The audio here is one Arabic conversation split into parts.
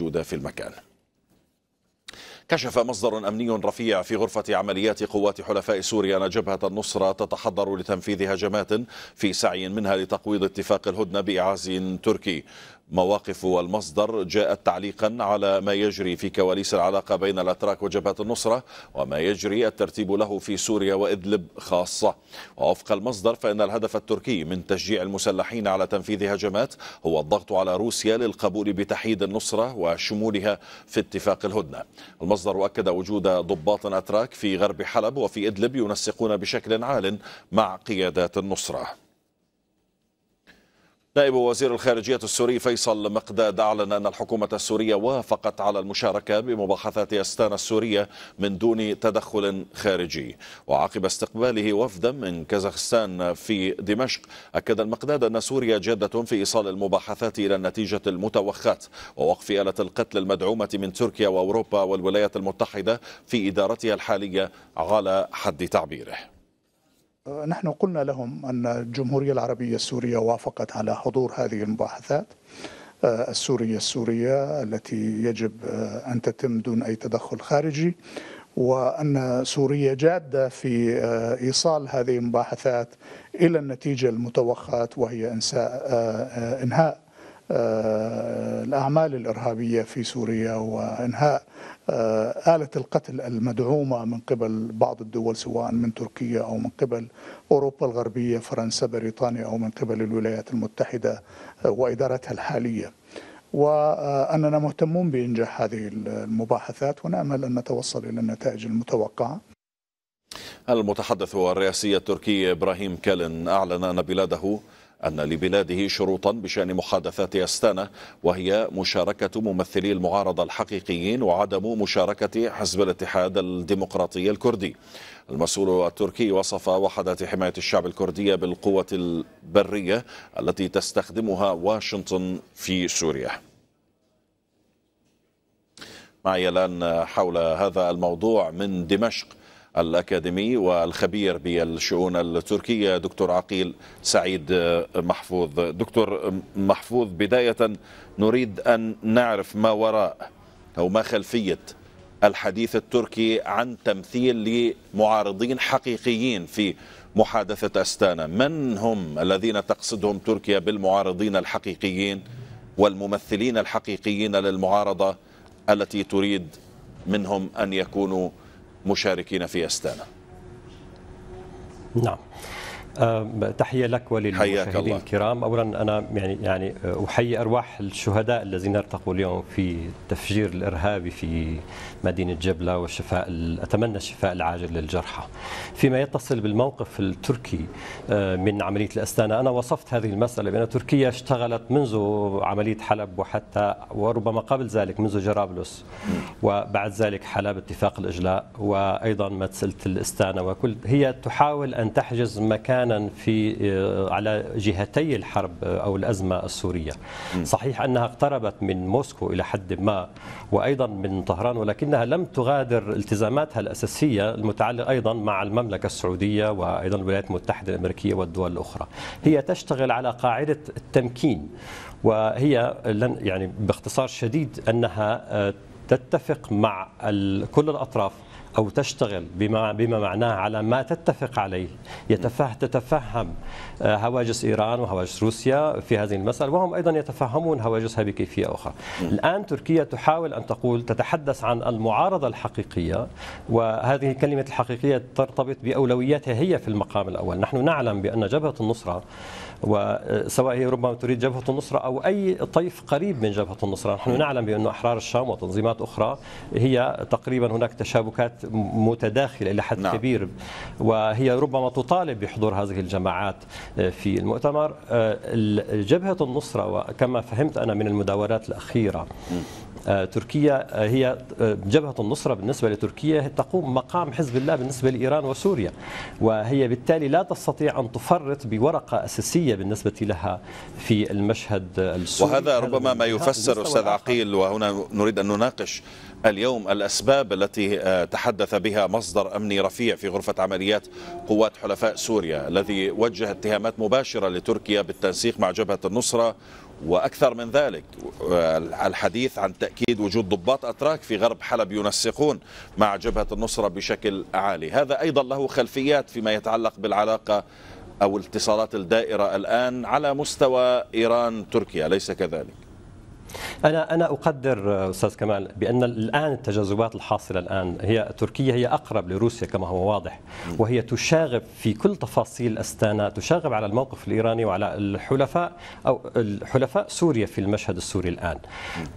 الموجودة في المكان كشف مصدر أمني رفيع في غرفة عمليات قوات حلفاء سوريا أن جبهة النصرة تتحضر لتنفيذ هجمات في سعي منها لتقويض اتفاق الهدنة بإعاز تركي مواقف والمصدر جاءت تعليقا على ما يجري في كواليس العلاقة بين الأتراك وجبهة النصرة وما يجري الترتيب له في سوريا وإدلب خاصة ووفق المصدر فإن الهدف التركي من تشجيع المسلحين على تنفيذ هجمات هو الضغط على روسيا للقبول بتحييد النصرة وشمولها في اتفاق الهدنة المصدر أكد وجود ضباط أتراك في غرب حلب وفي إدلب ينسقون بشكل عال مع قيادات النصره نائب وزير الخارجية السوري فيصل مقداد أعلن أن الحكومة السورية وافقت على المشاركة بمباحثات أستانا السورية من دون تدخل خارجي وعقب استقباله وفدا من كازاخستان في دمشق أكد المقداد أن سوريا جادة في إيصال المباحثات إلى النتيجة المتوخاة ووقف آلة القتل المدعومة من تركيا وأوروبا والولايات المتحدة في إدارتها الحالية على حد تعبيره نحن قلنا لهم أن الجمهورية العربية السورية وافقت على حضور هذه المباحثات آه، السورية السورية التي يجب آه، أن تتم دون أي تدخل خارجي وأن سوريا جادة في آه، إيصال هذه المباحثات إلى النتيجة المتوقعة وهي إنهاء آه، الأعمال الإرهابية في سوريا وإنهاء آه، آلة القتل المدعومة من قبل بعض الدول سواء من تركيا أو من قبل أوروبا الغربية فرنسا بريطانيا أو من قبل الولايات المتحدة آه، وإدارتها الحالية وأننا مهتمون بإنجاح هذه المباحثات ونأمل أن نتوصل إلى النتائج المتوقعة المتحدث الرئاسي التركي إبراهيم كالن أعلن أن بلاده أن لبلاده شروطا بشأن محادثات أستانا وهي مشاركة ممثلي المعارضة الحقيقيين وعدم مشاركة حزب الاتحاد الديمقراطي الكردي المسؤول التركي وصف وحدات حماية الشعب الكردية بالقوة البرية التي تستخدمها واشنطن في سوريا معي الآن حول هذا الموضوع من دمشق الأكاديمي والخبير بالشؤون التركية دكتور عقيل سعيد محفوظ دكتور محفوظ بداية نريد أن نعرف ما وراء أو ما خلفية الحديث التركي عن تمثيل لمعارضين حقيقيين في محادثة أستانا من هم الذين تقصدهم تركيا بالمعارضين الحقيقيين والممثلين الحقيقيين للمعارضة التي تريد منهم أن يكونوا مشاركين في أستانا نعم تحية لك وللمشاهدين الكرام أولا أنا يعني يعني أحيي أرواح الشهداء الذين ارتقوا اليوم في التفجير الإرهابي في مدينة جبلة والشفاء أتمنى الشفاء العاجل للجرحى فيما يتصل بالموقف التركي من عملية الأستانة أنا وصفت هذه المسألة بأن تركيا اشتغلت منذ عملية حلب وحتى وربما قبل ذلك منذ جرابلس وبعد ذلك حلب اتفاق الإجلاء وأيضا مسألة الأستانة وكل هي تحاول أن تحجز مكان معانا في آه، على جهتي الحرب آه، أو الأزمة السورية صحيح أنها اقتربت من موسكو إلى حد ما وأيضا من طهران ولكنها لم تغادر التزاماتها الأساسية المتعلقة أيضا مع المملكة السعودية وأيضا الولايات المتحدة الأمريكية والدول الأخرى هي تشتغل على قاعدة التمكين وهي لن يعني باختصار شديد أنها آه، تتفق مع كل الأطراف أو تشتغل بما, بما معناه على ما تتفق عليه يتفه تتفهم آه، هواجس إيران وهواجس روسيا في هذه المسألة وهم أيضا يتفهمون هواجسها بكيفية أخرى الآن تركيا تحاول أن تقول تتحدث عن المعارضة الحقيقية وهذه كلمة الحقيقية ترتبط بأولوياتها هي في المقام الأول نحن نعلم بأن جبهة النصرة وسواء هي ربما تريد جبهة النصرة أو أي طيف قريب من جبهة النصرة نحن نعلم بأن أحرار الشام وتنظيمات أخرى هي تقريبا هناك تشابكات متداخلة إلى حد نعم. كبير وهي ربما تطالب بحضور هذه الجماعات في المؤتمر آه، جبهة النصرة وكما فهمت أنا من المداولات الأخيرة آه، تركيا آه، هي آه، جبهة النصرة بالنسبة لتركيا تقوم مقام حزب الله بالنسبة لإيران وسوريا وهي بالتالي لا تستطيع أن تفرط بورقة أساسية بالنسبة لها في المشهد السوري وهذا ربما ما يفسر أستاذ عقيل وهنا نريد أن نناقش اليوم الأسباب التي تحدث بها مصدر أمني رفيع في غرفة عمليات قوات حلفاء سوريا الذي وجه اتهامات مباشرة لتركيا بالتنسيق مع جبهة النصرة وأكثر من ذلك الحديث عن تأكيد وجود ضباط أتراك في غرب حلب ينسقون مع جبهة النصرة بشكل عالي هذا أيضا له خلفيات فيما يتعلق بالعلاقة أو الاتصالات الدائرة الآن على مستوى إيران تركيا ليس كذلك انا انا اقدر استاذ كمال بان الان التجاذبات الحاصله الان هي تركيا هي اقرب لروسيا كما هو واضح وهي تشاغب في كل تفاصيل استانا تشاغب على الموقف الايراني وعلى الحلفاء او الحلفاء سوريا في المشهد السوري الان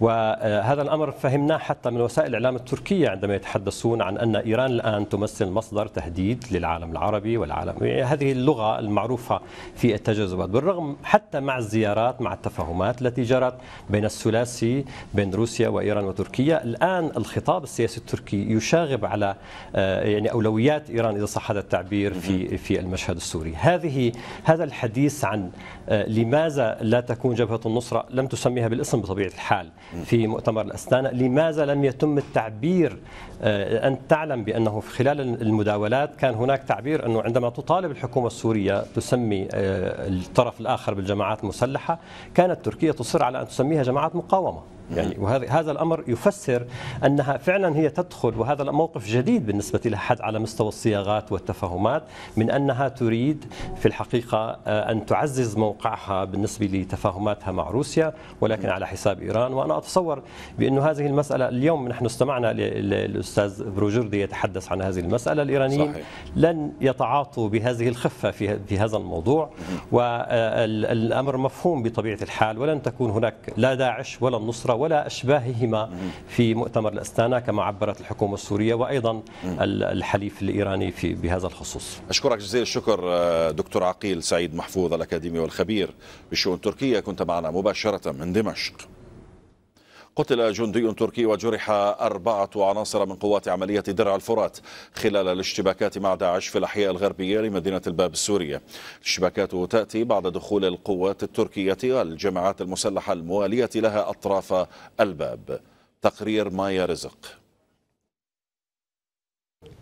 وهذا الامر فهمناه حتى من وسائل الاعلام التركيه عندما يتحدثون عن ان ايران الان تمثل مصدر تهديد للعالم العربي والعالم يعني هذه اللغه المعروفه في التجاذبات بالرغم حتى مع الزيارات مع التفاهمات التي جرت بين الثلاثي بين روسيا وايران وتركيا الان الخطاب السياسي التركي يشاغب على آه، يعني اولويات ايران اذا صح هذا التعبير في في المشهد السوري هذه هذا الحديث عن آه، لماذا لا تكون جبهه النصره لم تسميها بالاسم بطبيعه الحال في مؤتمر الاستانه، لماذا لم يتم التعبير آه، أن تعلم بأنه في خلال المداولات كان هناك تعبير أنه عندما تطالب الحكومة السورية تسمي الطرف الآخر بالجماعات المسلحة كانت تركيا تصر على أن تسميها جماعات مقاومه يعني نعم. وهذا هذا الامر يفسر انها فعلا هي تدخل وهذا الموقف جديد بالنسبه لها على مستوى الصياغات والتفاهمات من انها تريد في الحقيقه آه، ان تعزز موقعها بالنسبه لتفاهماتها مع روسيا ولكن نعم. على حساب ايران وانا اتصور بانه هذه المساله اليوم نحن استمعنا للاستاذ بروجردي يتحدث عن هذه المساله الايرانيين صحيح. لن يتعاطوا بهذه الخفه في في هذا الموضوع نعم. والامر آه، مفهوم بطبيعه الحال ولن تكون هناك لا داعش ولا النصره ولا أشباههما في مؤتمر الأستانة كما عبرت الحكومة السورية وأيضا الحليف الإيراني في بهذا الخصوص أشكرك جزيل الشكر آه، دكتور عقيل سعيد محفوظ الأكاديمي والخبير بشؤون تركيا كنت معنا مباشرة من دمشق قتل جندي تركي وجرح أربعة عناصر من قوات عملية درع الفرات خلال الاشتباكات مع داعش في الأحياء الغربية لمدينة الباب السورية الاشتباكات تأتي بعد دخول القوات التركية والجماعات المسلحة الموالية لها أطراف الباب تقرير مايا رزق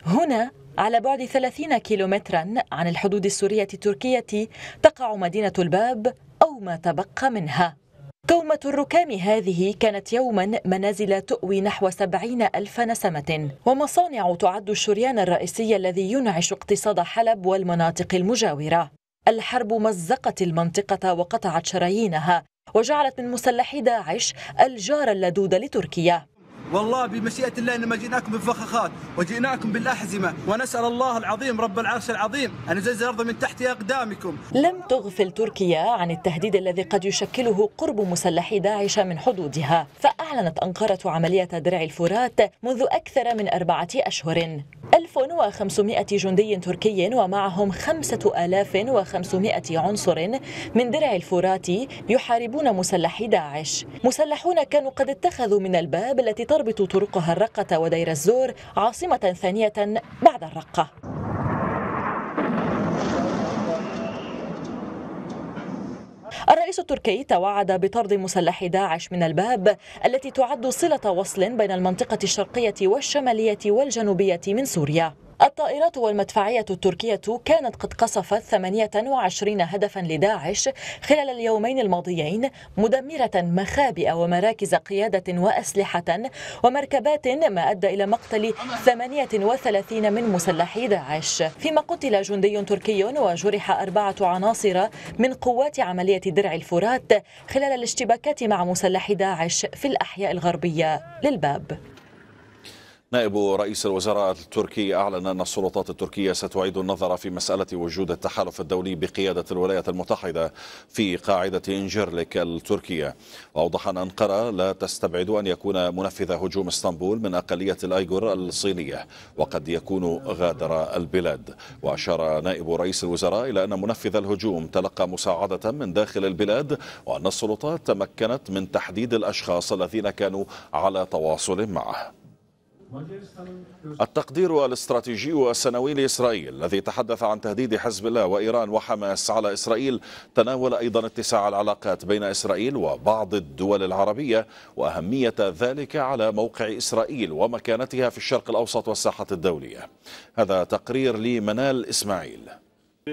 هنا على بعد 30 كيلومترا عن الحدود السورية التركية تقع مدينة الباب أو ما تبقى منها كومة الركام هذه كانت يوما منازل تؤوي نحو سبعين ألف نسمة ومصانع تعد الشريان الرئيسي الذي ينعش اقتصاد حلب والمناطق المجاورة الحرب مزقت المنطقة وقطعت شرايينها وجعلت من مسلحي داعش الجار اللدود لتركيا والله بمشيئة الله إنما جئناكم بالفخاخات وجئناكم بالأحزمة ونسأل الله العظيم رب العرش العظيم أن يزلزل الأرض من تحت أقدامكم لم تغفل تركيا عن التهديد الذي قد يشكله قرب مسلحي داعش من حدودها فأعلنت أنقرة عملية درع الفرات منذ أكثر من أربعة أشهر 1500 جندي تركي ومعهم 5500 عنصر من درع الفرات يحاربون مسلحي داعش مسلحون كانوا قد اتخذوا من الباب التي تربط طرقها الرقة ودير الزور عاصمة ثانية بعد الرقة الرئيس التركي توعد بطرد مسلح داعش من الباب التي تعد صلة وصل بين المنطقة الشرقية والشمالية والجنوبية من سوريا الطائرات والمدفعية التركية كانت قد قصفت 28 هدفا لداعش خلال اليومين الماضيين مدمرة مخابئ ومراكز قيادة وأسلحة ومركبات ما أدى إلى مقتل 38 من مسلحي داعش فيما قتل جندي تركي وجرح أربعة عناصر من قوات عملية درع الفرات خلال الاشتباكات مع مسلحي داعش في الأحياء الغربية للباب نائب رئيس الوزراء التركي أعلن أن السلطات التركية ستعيد النظر في مسألة وجود التحالف الدولي بقيادة الولايات المتحدة في قاعدة إنجرلك التركية وأوضح أن أنقرة لا تستبعد أن يكون منفذ هجوم اسطنبول من أقلية الأيغور الصينية وقد يكون غادر البلاد وأشار نائب رئيس الوزراء إلى أن منفذ الهجوم تلقى مساعدة من داخل البلاد وأن السلطات تمكنت من تحديد الأشخاص الذين كانوا على تواصل معه التقدير الاستراتيجي السنوي لإسرائيل الذي تحدث عن تهديد حزب الله وإيران وحماس على إسرائيل تناول أيضا اتساع العلاقات بين إسرائيل وبعض الدول العربية وأهمية ذلك على موقع إسرائيل ومكانتها في الشرق الأوسط والساحة الدولية هذا تقرير لمنال إسماعيل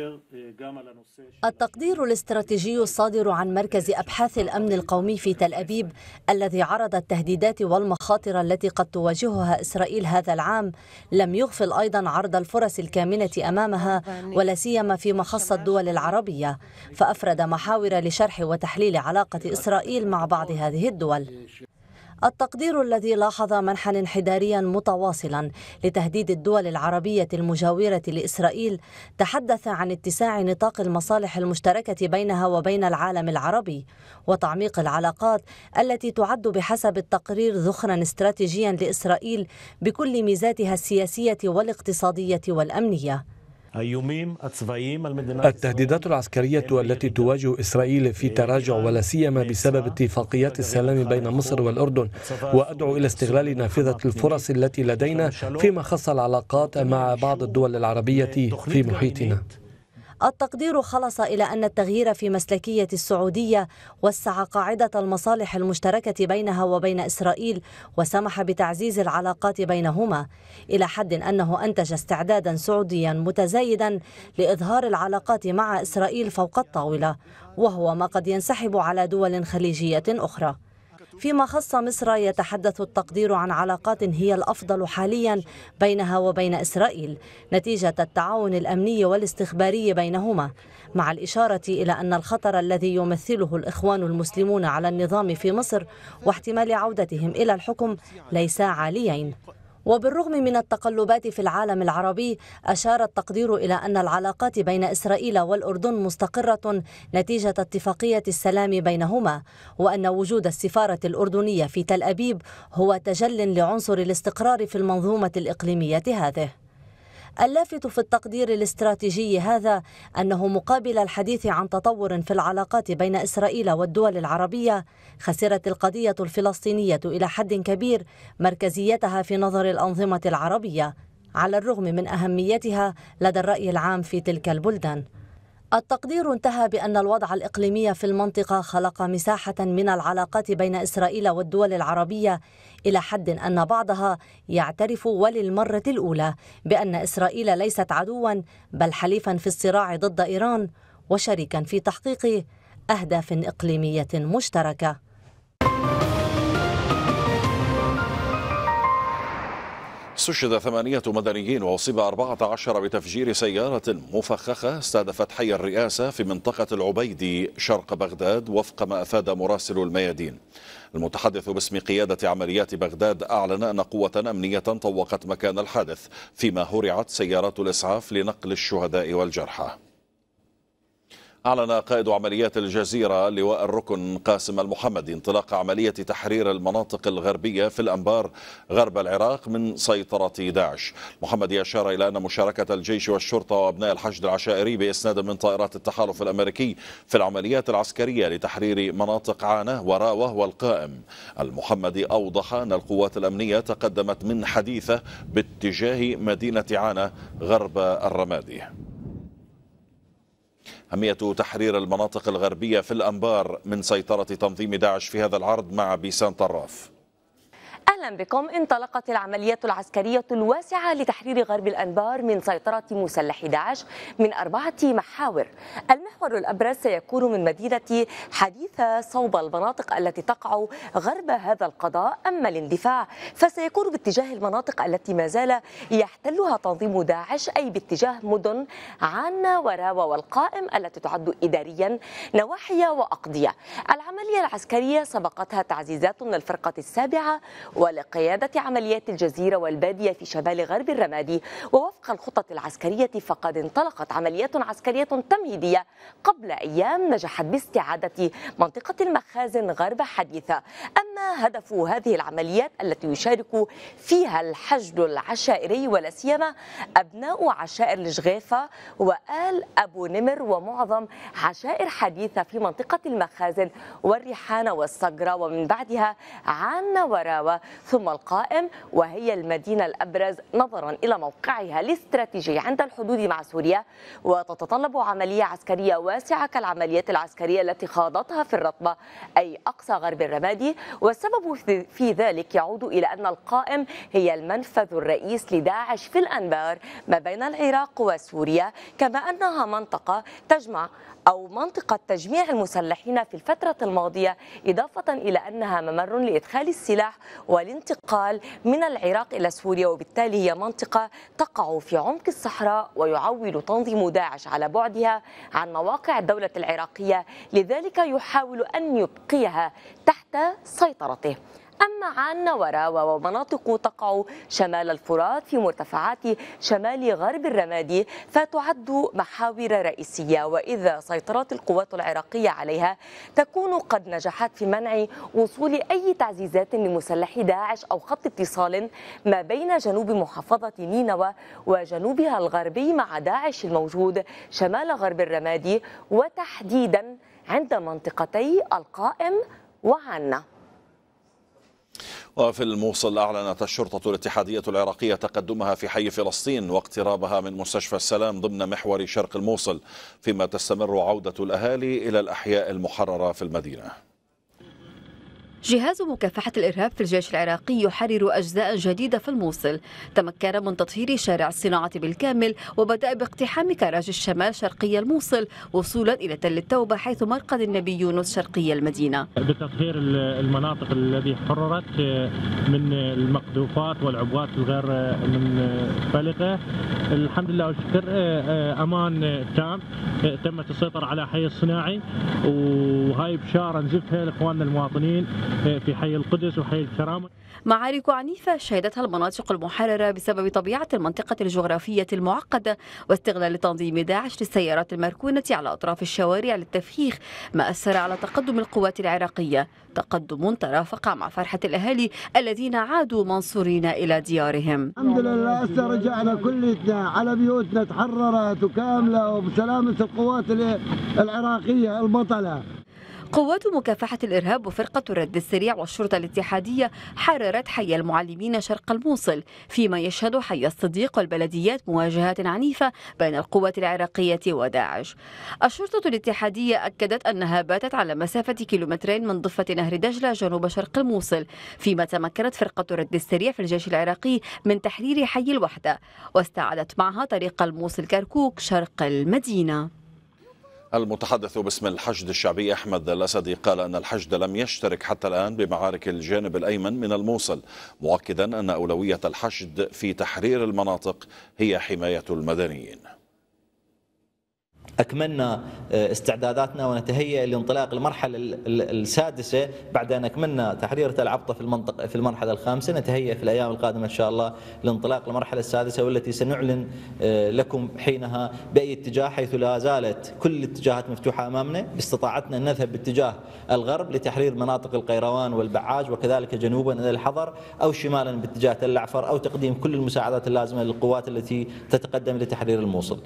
آه، التقدير الاستراتيجي الصادر عن مركز أبحاث الأمن القومي في تل أبيب الذي عرض التهديدات والمخاطر التي قد تواجهها إسرائيل هذا العام لم يغفل أيضا عرض الفرص الكامنة أمامها ولا سيما في مخص الدول العربية فأفرد محاور لشرح وتحليل علاقة إسرائيل مع بعض هذه الدول التقدير الذي لاحظ منحا انحداريا متواصلا لتهديد الدول العربية المجاورة لإسرائيل تحدث عن اتساع نطاق المصالح المشتركة بينها وبين العالم العربي وتعميق العلاقات التي تعد بحسب التقرير ذخرا استراتيجيا لإسرائيل بكل ميزاتها السياسية والاقتصادية والأمنية التهديدات العسكرية التي تواجه إسرائيل في تراجع ولا سيما بسبب اتفاقيات السلام بين مصر والأردن وأدعو إلى استغلال نافذة الفرص التي لدينا فيما خص العلاقات مع بعض الدول العربية في محيطنا التقدير خلص إلى أن التغيير في مسلكية السعودية وسع قاعدة المصالح المشتركة بينها وبين إسرائيل وسمح بتعزيز العلاقات بينهما إلى حد أنه أنتج استعدادا سعوديا متزايدا لإظهار العلاقات مع إسرائيل فوق الطاولة وهو ما قد ينسحب على دول خليجية أخرى فيما خص مصر يتحدث التقدير عن علاقات هي الأفضل حاليا بينها وبين إسرائيل نتيجة التعاون الأمني والاستخباري بينهما مع الإشارة إلى أن الخطر الذي يمثله الإخوان المسلمون على النظام في مصر واحتمال عودتهم إلى الحكم ليس عاليين وبالرغم من التقلبات في العالم العربي أشار التقدير إلى أن العلاقات بين إسرائيل والأردن مستقرة نتيجة اتفاقية السلام بينهما وأن وجود السفارة الأردنية في تل أبيب هو تجل لعنصر الاستقرار في المنظومة الإقليمية هذه اللافت في التقدير الاستراتيجي هذا أنه مقابل الحديث عن تطور في العلاقات بين إسرائيل والدول العربية خسرت القضية الفلسطينية إلى حد كبير مركزيتها في نظر الأنظمة العربية على الرغم من أهميتها لدى الرأي العام في تلك البلدان التقدير انتهى بأن الوضع الإقليمي في المنطقة خلق مساحة من العلاقات بين إسرائيل والدول العربية إلى حد أن بعضها يعترف وللمرة الأولى بأن إسرائيل ليست عدوا بل حليفا في الصراع ضد إيران وشريكا في تحقيق أهداف إقليمية مشتركة استشهد ثمانية مدنيين وأصيب 14 بتفجير سيارة مفخخة استهدفت حي الرئاسة في منطقة العبيدي شرق بغداد وفق ما أفاد مراسل الميادين المتحدث باسم قيادة عمليات بغداد أعلن أن قوة أمنية طوقت مكان الحادث فيما هرعت سيارات الإسعاف لنقل الشهداء والجرحى أعلن قائد عمليات الجزيرة لواء الركن قاسم المحمدي انطلاق عملية تحرير المناطق الغربية في الأنبار غرب العراق من سيطرة داعش محمد أشار إلى أن مشاركة الجيش والشرطة وأبناء الحشد العشائري بإسناد من طائرات التحالف الأمريكي في العمليات العسكرية لتحرير مناطق عانة وراوة والقائم المحمدي أوضح أن القوات الأمنية تقدمت من حديثة باتجاه مدينة عانة غرب الرمادي أهمية تحرير المناطق الغربية في الأنبار من سيطرة تنظيم داعش في هذا العرض مع بيسان طراف أهلا بكم انطلقت العمليات العسكرية الواسعة لتحرير غرب الأنبار من سيطرة مسلح داعش من أربعة محاور المحور الأبرز سيكون من مدينة حديثة صوب المناطق التي تقع غرب هذا القضاء أما الاندفاع فسيكون باتجاه المناطق التي ما زال يحتلها تنظيم داعش أي باتجاه مدن عنا وراوة والقائم التي تعد إداريا نواحي وأقضية العملية العسكرية سبقتها تعزيزات من الفرقة السابعة ولقيادة عمليات الجزيرة والبادية في شمال غرب الرمادي ووفق الخطط العسكرية فقد انطلقت عمليات عسكرية تمهيدية قبل أيام نجحت باستعادة منطقة المخازن غرب حديثة أما هدف هذه العمليات التي يشارك فيها الحشد العشائري ولا سيما أبناء عشائر الجغيفة وآل أبو نمر ومعظم عشائر حديثة في منطقة المخازن والريحانة والصقرة ومن بعدها عنا وراوة ثم القائم وهي المدينة الأبرز نظرا إلى موقعها الاستراتيجي عند الحدود مع سوريا وتتطلب عملية عسكرية واسعة كالعمليات العسكرية التي خاضتها في الرطبة أي أقصى غرب الرمادي والسبب في ذلك يعود إلى أن القائم هي المنفذ الرئيس لداعش في الأنبار ما بين العراق وسوريا كما أنها منطقة تجمع أو منطقة تجميع المسلحين في الفترة الماضية إضافة إلى أنها ممر لإدخال السلاح والانتقال من العراق إلى سوريا وبالتالي هي منطقة تقع في عمق الصحراء ويعول تنظيم داعش على بعدها عن مواقع الدولة العراقية لذلك يحاول أن يبقيها تحت سيطرته أما عن نورة ومناطق تقع شمال الفرات في مرتفعات شمال غرب الرمادي فتعد محاور رئيسية وإذا سيطرت القوات العراقية عليها تكون قد نجحت في منع وصول أي تعزيزات لمسلحي داعش أو خط اتصال ما بين جنوب محافظة نينوى وجنوبها الغربي مع داعش الموجود شمال غرب الرمادي وتحديدا عند منطقتي القائم وعنا وفي الموصل أعلنت الشرطة الاتحادية العراقية تقدمها في حي فلسطين واقترابها من مستشفى السلام ضمن محور شرق الموصل فيما تستمر عودة الأهالي إلى الأحياء المحررة في المدينة جهاز مكافحة الإرهاب في الجيش العراقي يحرر أجزاء جديدة في الموصل تمكن من تطهير شارع الصناعة بالكامل وبدأ باقتحام كراج الشمال شرقي الموصل وصولا إلى تل التوبة حيث مرقد النبي يونس شرقي المدينة بتطهير المناطق التي حررت آه، من المقذوفات والعبوات الغير آه، من آه، فلقة الحمد لله والشكر أمان تام تمت السيطرة على حي الصناعي وهاي بشارة نزفها لإخواننا المواطنين في حي القدس وحي الكرامة معارك عنيفة شهدتها المناطق المحررة بسبب طبيعة المنطقة الجغرافية المعقدة واستغلال تنظيم داعش للسيارات المركونة على أطراف الشوارع للتفخيخ ما أثر على تقدم القوات العراقية تقدم ترافق مع فرحة الأهالي الذين عادوا منصورين إلى ديارهم الحمد لله هسه رجعنا كلنا على بيوتنا تحررت وكاملة وبسلامة القوات العراقية البطلة قوات مكافحة الإرهاب وفرقة الرد السريع والشرطة الاتحادية حررت حي المعلمين شرق الموصل فيما يشهد حي الصديق والبلديات مواجهات عنيفة بين القوات العراقية وداعش الشرطة الاتحادية أكدت أنها باتت على مسافة كيلومترين من ضفة نهر دجلة جنوب شرق الموصل فيما تمكنت فرقة الرد السريع في الجيش العراقي من تحرير حي الوحدة واستعادت معها طريق الموصل كركوك شرق المدينة المتحدث باسم الحشد الشعبي أحمد الأسدي قال أن الحشد لم يشترك حتى الآن بمعارك الجانب الأيمن من الموصل مؤكدا أن أولوية الحشد في تحرير المناطق هي حماية المدنيين أكملنا آه، استعداداتنا ونتهيأ لانطلاق المرحلة السادسة بعد أن أكملنا تحرير تل عبطة في المنطقة في المرحلة الخامسة نتهيأ في الأيام القادمة إن شاء الله لانطلاق المرحلة السادسة والتي سنعلن آه، لكم حينها بأي اتجاه حيث لا زالت كل الاتجاهات مفتوحة أمامنا باستطاعتنا أن نذهب باتجاه الغرب لتحرير مناطق القيروان والبعاج وكذلك جنوبا إلى الحضر أو شمالا باتجاه تل العفر أو تقديم كل المساعدات اللازمة للقوات التي تتقدم لتحرير الموصل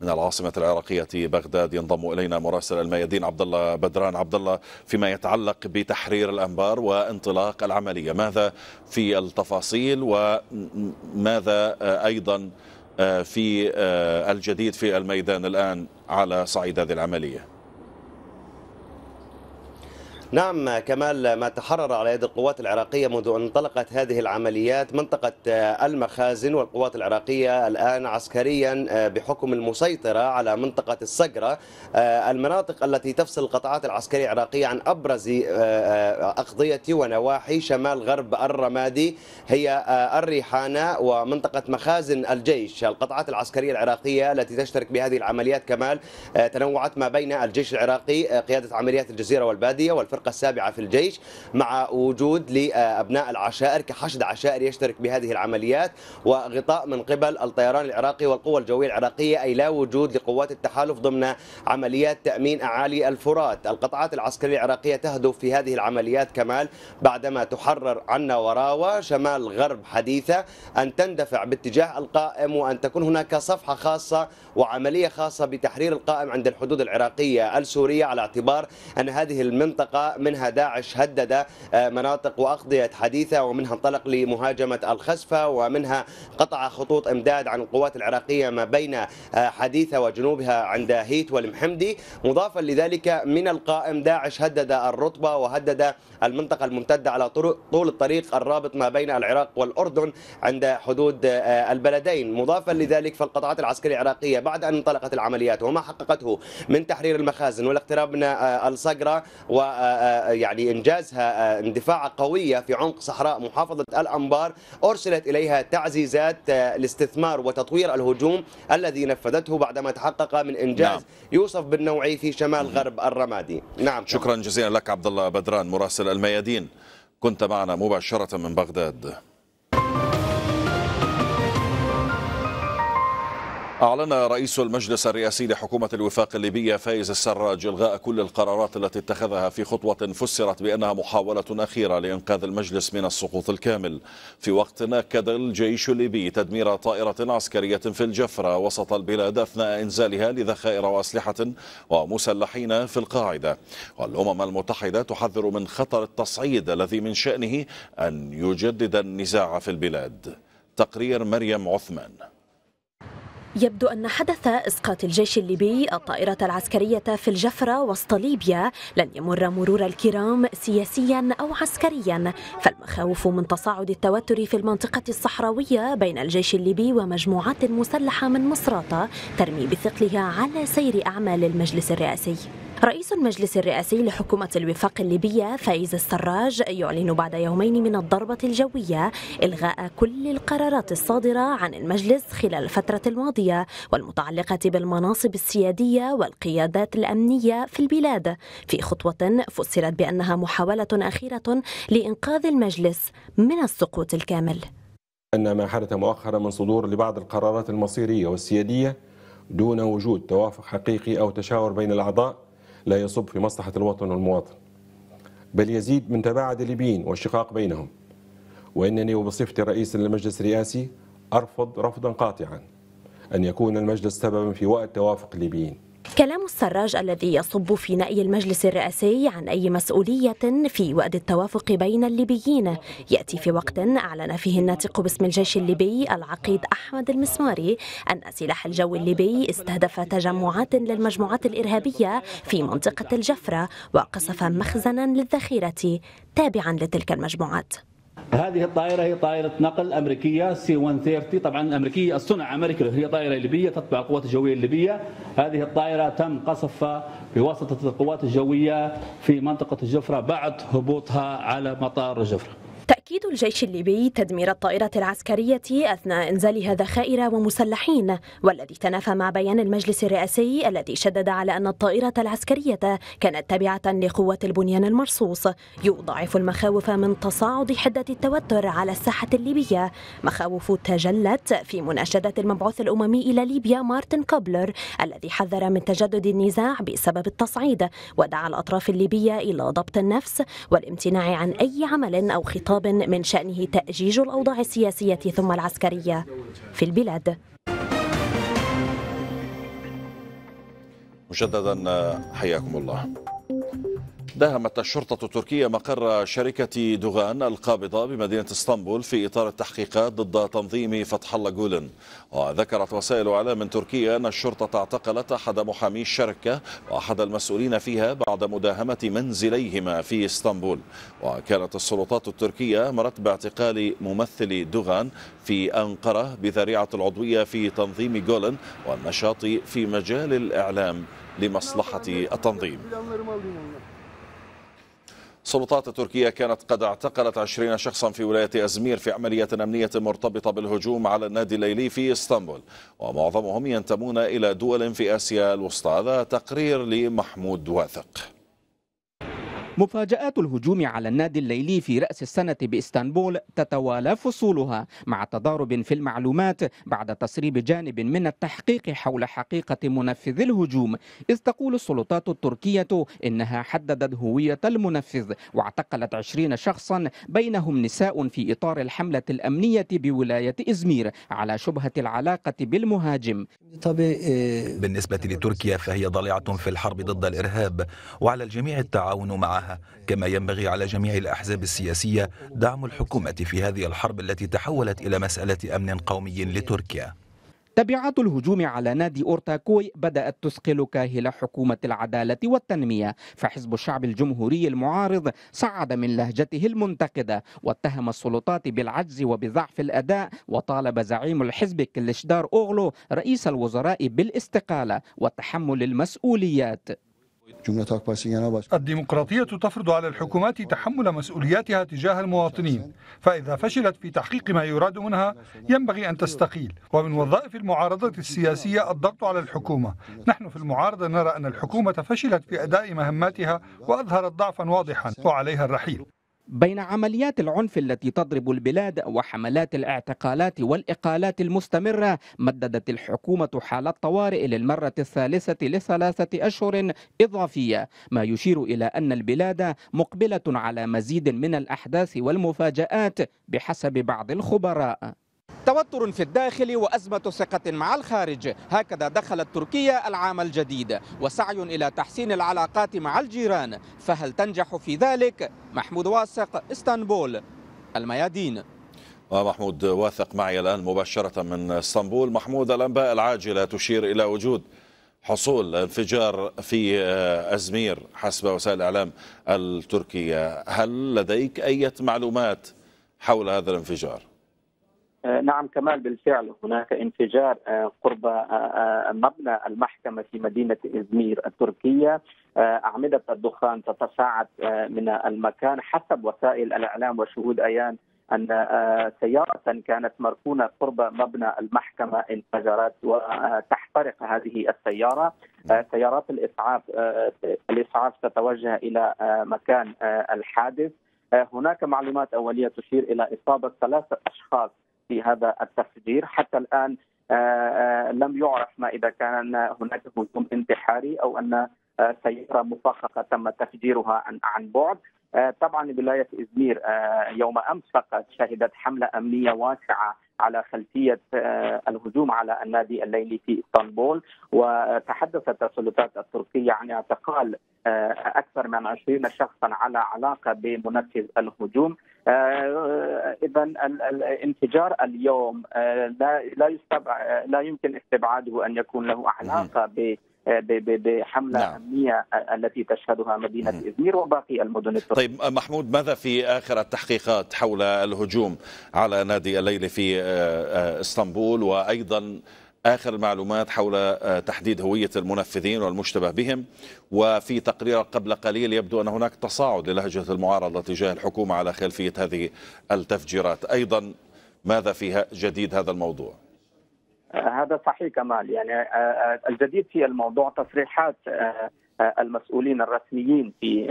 من العاصمة العراقية بغداد ينضم إلينا مراسل الميادين عبد الله بدران عبد الله فيما يتعلق بتحرير الأنبار وانطلاق العملية ماذا في التفاصيل وماذا أيضا في الجديد في الميدان الآن على صعيد هذه العملية نعم كمال ما تحرر على يد القوات العراقية منذ أن انطلقت هذه العمليات منطقة آه، المخازن والقوات العراقية الآن عسكريا آه، بحكم المسيطرة على منطقة الصقره آه، المناطق التي تفصل القطاعات العسكرية العراقية عن أبرز أقضية ونواحي شمال غرب الرمادي هي الريحانة ومنطقة مخازن الجيش القطاعات العسكرية العراقية التي تشترك بهذه العمليات كمال تنوعت ما بين الجيش العراقي قيادة عمليات الجزيرة والبادية والفرقة الفرقة السابعة في الجيش مع وجود لأبناء العشائر كحشد عشائري يشترك بهذه العمليات وغطاء من قبل الطيران العراقي والقوى الجوية العراقية أي لا وجود لقوات التحالف ضمن عمليات تأمين أعالي الفرات القطعات العسكرية العراقية تهدف في هذه العمليات كمال بعدما تحرر عنا وراوة شمال غرب حديثة أن تندفع باتجاه القائم وأن تكون هناك صفحة خاصة وعملية خاصة بتحرير القائم عند الحدود العراقية السورية على اعتبار أن هذه المنطقة ومنها داعش هدد آه، مناطق وأقضية حديثة ومنها انطلق لمهاجمة الخسفة ومنها قطع خطوط إمداد عن القوات العراقية ما بين آه، حديثة وجنوبها عند هيت والمحمدي مضافا لذلك من القائم داعش هدد الرطبة وهدد المنطقة الممتدة على طول الطريق الرابط ما بين العراق والأردن عند حدود آه، البلدين مضافا لذلك فالقطاعات العسكرية العراقية بعد أن انطلقت العمليات وما حققته من تحرير المخازن والاقتراب من الصقرة و يعني انجازها آه، اندفاع قويه في عمق صحراء محافظه الانبار ارسلت اليها تعزيزات آه، لاستثمار وتطوير الهجوم الذي نفذته بعدما تحقق من انجاز نعم. يوصف بالنوعي في شمال غرب الرمادي نعم شكرا جزيلا لك عبد الله بدران مراسل الميادين كنت معنا مباشره من بغداد أعلن رئيس المجلس الرئاسي لحكومة الوفاق الليبية فايز السراج إلغاء كل القرارات التي اتخذها في خطوة فسرت بأنها محاولة أخيرة لإنقاذ المجلس من السقوط الكامل في وقت نكد الجيش الليبي تدمير طائرة عسكرية في الجفرة وسط البلاد أثناء إنزالها لذخائر وأسلحة ومسلحين في القاعدة والأمم المتحدة تحذر من خطر التصعيد الذي من شأنه أن يجدد النزاع في البلاد تقرير مريم عثمان يبدو أن حدث إسقاط الجيش الليبي الطائرة العسكرية في الجفرة وسط ليبيا لن يمر مرور الكرام سياسيا أو عسكريا فالمخاوف من تصاعد التوتر في المنطقة الصحراوية بين الجيش الليبي ومجموعات مسلحة من مصراتة ترمي بثقلها على سير أعمال المجلس الرئاسي رئيس المجلس الرئاسي لحكومة الوفاق الليبية فايز السراج يعلن بعد يومين من الضربة الجوية إلغاء كل القرارات الصادرة عن المجلس خلال الفترة الماضية والمتعلقة بالمناصب السيادية والقيادات الأمنية في البلاد في خطوة فسرت بأنها محاولة أخيرة لإنقاذ المجلس من السقوط الكامل أن ما حدث مؤخرا من صدور لبعض القرارات المصيرية والسيادية دون وجود توافق حقيقي أو تشاور بين الأعضاء لا يصب في مصلحة الوطن والمواطن بل يزيد من تباعد الليبيين والشقاق بينهم وإنني وبصفتي رئيس للمجلس الرئاسي أرفض رفضا قاطعا أن يكون المجلس سببا في وقت توافق الليبيين كلام السراج الذي يصب في نأي المجلس الرئاسي عن أي مسؤولية في وقت التوافق بين الليبيين يأتي في وقت أعلن فيه الناطق باسم الجيش الليبي العقيد أحمد المسماري أن سلاح الجو الليبي استهدف تجمعات للمجموعات الإرهابية في منطقة الجفرة وقصف مخزنا للذخيرة تابعا لتلك المجموعات هذه الطائرة هي طائرة نقل أمريكية c 130 طبعا الأمريكية الصنع أمريكا هي طائرة ليبية تتبع القوات الجوية الليبية هذه الطائرة تم قصفها بواسطة القوات الجوية في منطقة الجفرة بعد هبوطها على مطار الجفرة تأكيد الجيش الليبي تدمير الطائرة العسكرية أثناء إنزالها ذخائر ومسلحين والذي تنافى مع بيان المجلس الرئاسي الذي شدد على أن الطائرة العسكرية كانت تابعة لقوة البنيان المرصوص يضاعف المخاوف من تصاعد حدة التوتر على الساحة الليبية مخاوف تجلت في مناشدة المبعوث الأممي إلى ليبيا مارتن كوبلر الذي حذر من تجدد النزاع بسبب التصعيد ودعا الأطراف الليبية إلى ضبط النفس والامتناع عن أي عمل أو خطاب من شأنه تأجيج الأوضاع السياسية ثم العسكرية في البلاد مجددا حياكم الله داهمت الشرطة التركية مقر شركة دوغان القابضة بمدينة اسطنبول في إطار التحقيقات ضد تنظيم فتح الله جولن وذكرت وسائل إعلام تركية أن الشرطة اعتقلت أحد محامي الشركة وأحد المسؤولين فيها بعد مداهمة منزليهما في اسطنبول وكانت السلطات التركية أمرت باعتقال ممثل دوغان في أنقرة بذريعة العضوية في تنظيم جولن والنشاط في مجال الإعلام لمصلحة التنظيم سلطات تركيا كانت قد اعتقلت عشرين شخصا في ولاية أزمير في عملية أمنية مرتبطة بالهجوم على النادي الليلي في اسطنبول ومعظمهم ينتمون إلى دول في آسيا الوسطى هذا تقرير لمحمود واثق مفاجآت الهجوم على النادي الليلي في رأس السنة بإسطنبول تتوالى فصولها مع تضارب في المعلومات بعد تسريب جانب من التحقيق حول حقيقة منفذ الهجوم إذ تقول السلطات التركية إنها حددت هوية المنفذ واعتقلت 20 شخصا بينهم نساء في إطار الحملة الأمنية بولاية إزمير على شبهة العلاقة بالمهاجم آه، بالنسبة لتركيا فهي ضالعة في الحرب ضد الإرهاب وعلى الجميع التعاون معها معها كما ينبغي على جميع الأحزاب السياسية دعم الحكومة في هذه الحرب التي تحولت إلى مسألة أمن قومي لتركيا تبعات الهجوم على نادي أورتاكوي بدأت تثقل كاهل حكومة العدالة والتنمية فحزب الشعب الجمهوري المعارض صعد من لهجته المنتقدة واتهم السلطات بالعجز وبضعف الأداء وطالب زعيم الحزب كلشدار أوغلو رئيس الوزراء بالاستقالة وتحمل المسؤوليات الديمقراطية تفرض على الحكومات تحمل مسؤولياتها تجاه المواطنين فإذا فشلت في تحقيق ما يراد منها ينبغي أن تستقيل ومن وظائف المعارضة السياسية الضغط على الحكومة نحن في المعارضة نرى أن الحكومة فشلت في أداء مهماتها وأظهرت ضعفا واضحا وعليها الرحيل بين عمليات العنف التي تضرب البلاد وحملات الاعتقالات والإقالات المستمرة مددت الحكومة حالة طوارئ للمرة الثالثة لثلاثة أشهر إضافية ما يشير إلى أن البلاد مقبلة على مزيد من الأحداث والمفاجآت بحسب بعض الخبراء توتر في الداخل وأزمة ثقة مع الخارج هكذا دخلت تركيا العام الجديد وسعي إلى تحسين العلاقات مع الجيران فهل تنجح في ذلك؟ محمود واثق اسطنبول الميادين آه، محمود واثق معي الآن مباشرة من اسطنبول محمود الأنباء العاجلة تشير إلى وجود حصول انفجار في آه، أزمير حسب وسائل الإعلام التركية هل لديك أي معلومات حول هذا الانفجار؟ آه، نعم كمال بالفعل هناك انفجار آه، قرب آه، مبنى المحكمة في مدينة إزمير التركية أعمدة الدخان تتصاعد من المكان حسب وسائل الإعلام وشهود أيان أن سيارة كانت مركونة قرب مبنى المحكمة انفجرت وتحترق هذه السيارة سيارات الإسعاف الإسعاف تتوجه إلى مكان الحادث هناك معلومات أولية تشير إلى إصابة ثلاثة أشخاص في هذا التفجير حتى الان آه، آه، لم يعرف ما اذا كان هناك هجوم انتحاري او ان آه، سياره مفخخه تم تفجيرها عن عن بعد طبعا ولايه ازمير يوم امس فقط شهدت حمله امنيه واسعه على خلفيه الهجوم على النادي الليلي في اسطنبول وتحدثت السلطات التركيه عن اعتقال اكثر من 20 شخصا على علاقه بمنفذ الهجوم اذا الانفجار اليوم آه، لا لا يستبع آه، لا يمكن استبعاده ان يكون له علاقه آه، ب بحمله نعم. امنيه التي تشهدها مدينه ازمير وباقي المدن التركيه. طيب محمود ماذا في اخر التحقيقات حول الهجوم على نادي الليل في اسطنبول وايضا آخر المعلومات حول آه، تحديد هوية المنفذين والمشتبه بهم وفي تقرير قبل قليل يبدو أن هناك تصاعد للهجة المعارضة تجاه الحكومة على خلفية هذه التفجيرات أيضا ماذا فيها جديد هذا الموضوع؟ آه، هذا صحيح كمال يعني آه، الجديد في الموضوع تصريحات المسؤولين الرسميين في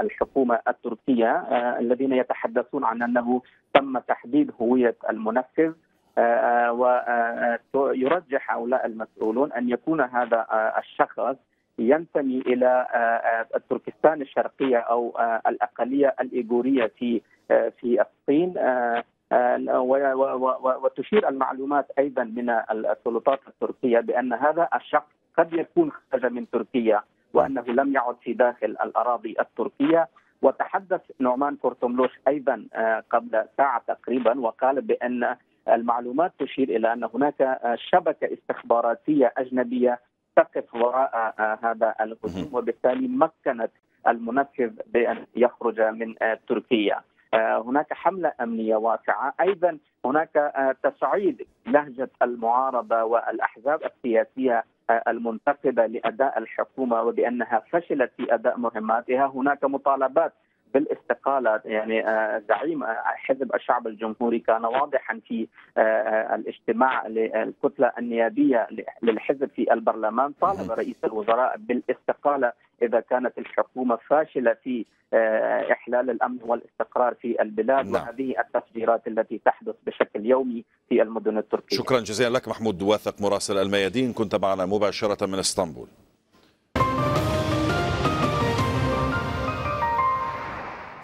الحكومه التركيه الذين يتحدثون عن انه تم تحديد هويه المنفذ آه، آه، ويرجح آه، هؤلاء المسؤولون ان يكون هذا الشخص ينتمي الى تركستان الشرقيه او الاقليه الايغوريه في في الصين وتشير المعلومات ايضا من السلطات التركيه بان هذا الشخص قد يكون خرج من تركيا وانه لم يعد في داخل الاراضي التركيه وتحدث نعمان كورتوملوش ايضا قبل ساعه تقريبا وقال بان المعلومات تشير الى ان هناك شبكه استخباراتيه اجنبيه تقف وراء هذا الهجوم وبالتالي مكنت المنفذ بان يخرج من تركيا. آه، هناك حمله امنيه واسعه، ايضا هناك آه، تصعيد لهجه المعارضه والاحزاب السياسيه آه، المنتقده لاداء الحكومه وبانها فشلت في اداء مهماتها، هناك مطالبات بالاستقاله يعني آه، زعيم آه، حزب الشعب الجمهوري كان واضحا في آه، الاجتماع للكتله النيابيه للحزب في البرلمان طالب رئيس الوزراء بالاستقاله اذا كانت الحكومه فاشله في احلال الامن والاستقرار في البلاد نعم. وهذه التفجيرات التي تحدث بشكل يومي في المدن التركيه. شكرا جزيلا لك محمود واثق مراسل الميادين كنت معنا مباشره من اسطنبول.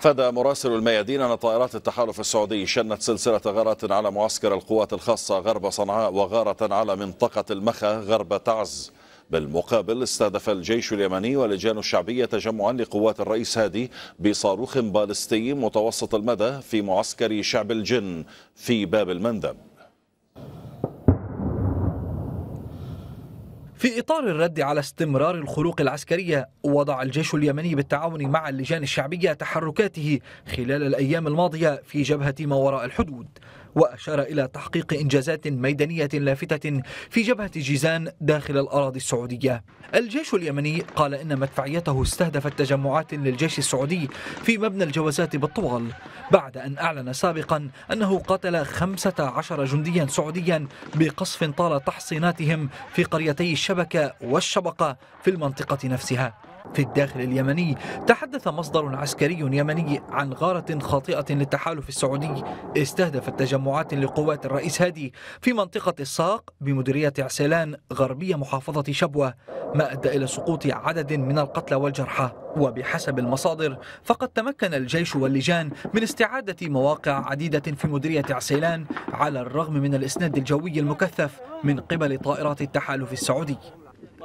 فدى مراسل الميادين أن طائرات التحالف السعودي شنت سلسلة غارات على معسكر القوات الخاصة غرب صنعاء وغارة على منطقة المخا غرب تعز بالمقابل استهدف الجيش اليمني واللجان الشعبية تجمعا لقوات الرئيس هادي بصاروخ بالستي متوسط المدى في معسكر شعب الجن في باب المندب في إطار الرد على استمرار الخروق العسكرية وضع الجيش اليمني بالتعاون مع اللجان الشعبية تحركاته خلال الأيام الماضية في جبهة ما وراء الحدود وأشار إلى تحقيق إنجازات ميدانية لافتة في جبهة جيزان داخل الأراضي السعودية الجيش اليمني قال إن مدفعيته استهدفت تجمعات للجيش السعودي في مبنى الجوازات بالطوال بعد أن أعلن سابقا أنه قتل 15 جنديا سعوديا بقصف طال تحصيناتهم في قريتي الشبكة والشبقة في المنطقة نفسها في الداخل اليمني تحدث مصدر عسكري يمني عن غارة خاطئة للتحالف السعودي استهدفت تجمعات لقوات الرئيس هادي في منطقة الساق بمديرية عسلان غربية محافظة شبوة ما أدى إلى سقوط عدد من القتلى والجرحى وبحسب المصادر فقد تمكن الجيش واللجان من استعادة مواقع عديدة في مديرية عسيلان على الرغم من الإسناد الجوي المكثف من قبل طائرات التحالف السعودي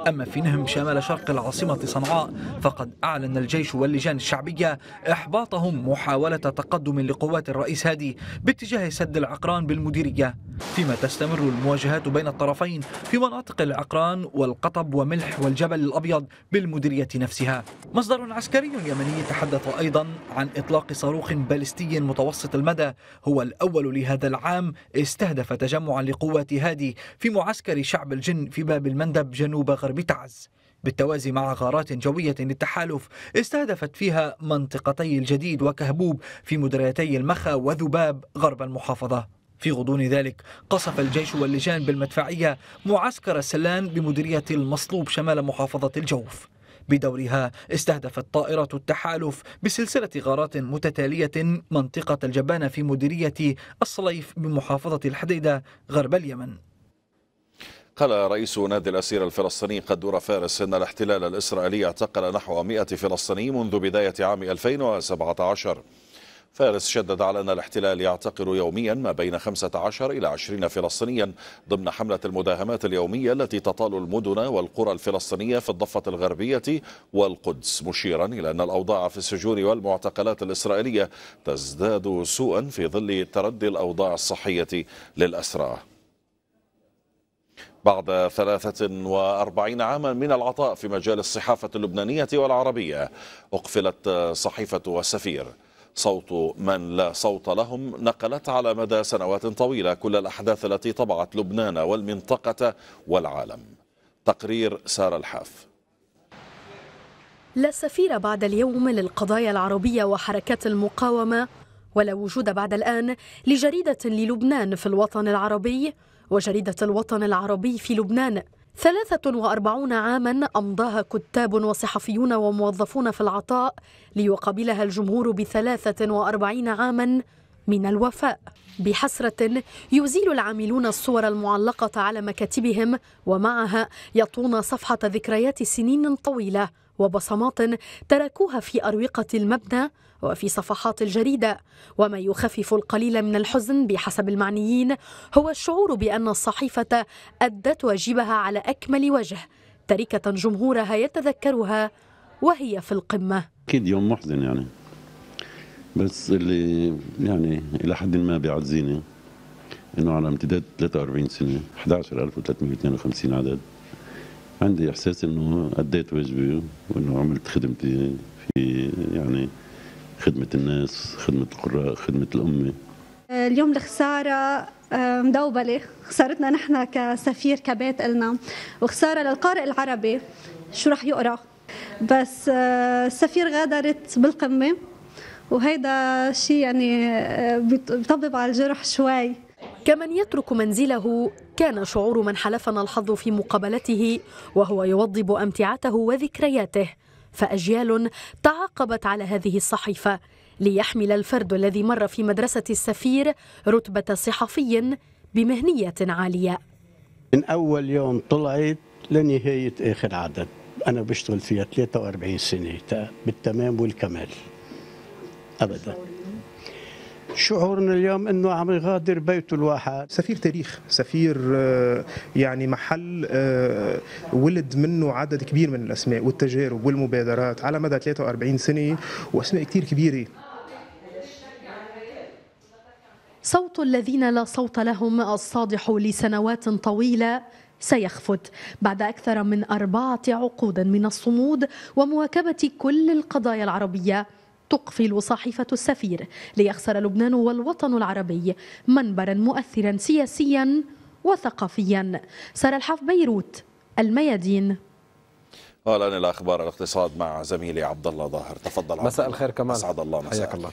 أما في نهم شمال شرق العاصمة صنعاء فقد أعلن الجيش واللجان الشعبية إحباطهم محاولة تقدم لقوات الرئيس هادي باتجاه سد العقران بالمديرية فيما تستمر المواجهات بين الطرفين في مناطق العقران والقطب وملح والجبل الأبيض بالمديرية نفسها مصدر عسكري يمني تحدث أيضا عن إطلاق صاروخ بالستي متوسط المدى هو الأول لهذا العام استهدف تجمعا لقوات هادي في معسكر شعب الجن في باب المندب جنوب غرب الآخر بتعز بالتوازي مع غارات جوية للتحالف استهدفت فيها منطقتي الجديد وكهبوب في مديريتي المخا وذباب غرب المحافظة في غضون ذلك قصف الجيش واللجان بالمدفعية معسكر السلان بمديرية المصلوب شمال محافظة الجوف بدورها استهدفت طائرة التحالف بسلسلة غارات متتالية منطقة الجبانة في مديرية الصليف بمحافظة الحديدة غرب اليمن قال رئيس نادي الأسير الفلسطيني قدور فارس أن الاحتلال الإسرائيلي اعتقل نحو 100 فلسطيني منذ بداية عام 2017 فارس شدد على أن الاحتلال يعتقل يوميا ما بين 15 إلى 20 فلسطينيا ضمن حملة المداهمات اليومية التي تطال المدن والقرى الفلسطينية في الضفة الغربية والقدس مشيرا إلى أن الأوضاع في السجون والمعتقلات الإسرائيلية تزداد سوءا في ظل تردي الأوضاع الصحية للأسرى بعد 43 عاما من العطاء في مجال الصحافة اللبنانية والعربية أقفلت صحيفة السفير صوت من لا صوت لهم نقلت على مدى سنوات طويلة كل الأحداث التي طبعت لبنان والمنطقة والعالم تقرير سارة الحاف لا سفير بعد اليوم للقضايا العربية وحركات المقاومة ولا وجود بعد الآن لجريدة للبنان في الوطن العربي وجريدة الوطن العربي في لبنان 43 عاما أمضاها كتاب وصحفيون وموظفون في العطاء ليقابلها الجمهور ب 43 عاما من الوفاء بحسرة يزيل العاملون الصور المعلقة على مكاتبهم ومعها يطون صفحة ذكريات سنين طويلة وبصمات تركوها في أروقة المبنى وفي صفحات الجريدة وما يخفف القليل من الحزن بحسب المعنيين هو الشعور بأن الصحيفة أدت واجبها على أكمل وجه تركة جمهورها يتذكرها وهي في القمة أكيد يوم محزن يعني بس اللي يعني إلى حد ما بيعزيني إنه على امتداد 43 سنة 11352 عدد عندي إحساس إنه أديت واجبي وإنه عملت خدمتي في يعني خدمه الناس خدمه القراء خدمه الامه آه، اليوم الخسارة آه، مدوبلة خسارتنا نحن كسفير كبيت إلنا وخسارة للقارئ العربي شو رح يقرأ بس آه، السفير غادرت بالقمة وهيدا شيء يعني بيطبب على الجرح شوي كمن يترك منزله كان شعور من حلفنا الحظ في مقابلته وهو يوضب امتعته وذكرياته فأجيال تعاقبت على هذه الصحيفة ليحمل الفرد الذي مر في مدرسة السفير رتبة صحفي بمهنية عالية من أول يوم طلعت لنهاية آخر عدد أنا بشتغل فيها 43 سنة بالتمام والكمال أبداً شعورنا اليوم انه عم يغادر بيته الواحد سفير تاريخ سفير آه، يعني محل آه، ولد منه عدد كبير من الاسماء والتجارب والمبادرات على مدى 43 سنه واسماء كثير كبيره صوت الذين لا صوت لهم الصادح لسنوات طويله سيخفت بعد أكثر من أربعة عقود من الصمود ومواكبة كل القضايا العربية تقفل صحيفة السفير ليخسر لبنان والوطن العربي منبرا مؤثرا سياسيا وثقافيا سار الحف بيروت الميادين والان الاخبار الاقتصاد مع زميلي عبد الله ظاهر تفضل مساء الخير كمان اسعد الله مساء حياك الله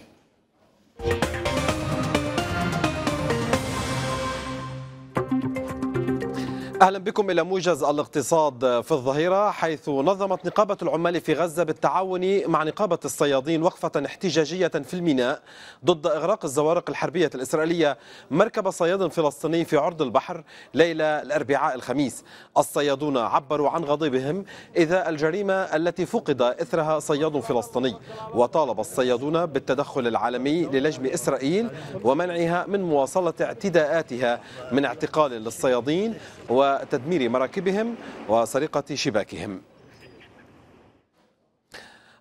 أهلا بكم إلى موجز الاقتصاد في الظهيرة حيث نظمت نقابة العمال في غزة بالتعاون مع نقابة الصيادين وقفة احتجاجية في الميناء ضد إغراق الزوارق الحربية الإسرائيلية مركب صياد فلسطيني في عرض البحر ليلة الأربعاء الخميس الصيادون عبروا عن غضبهم إذا الجريمة التي فقد إثرها صياد فلسطيني وطالب الصيادون بالتدخل العالمي للجم إسرائيل ومنعها من مواصلة اعتداءاتها من اعتقال للصيادين و وتدمير مراكبهم وسرقة شباكهم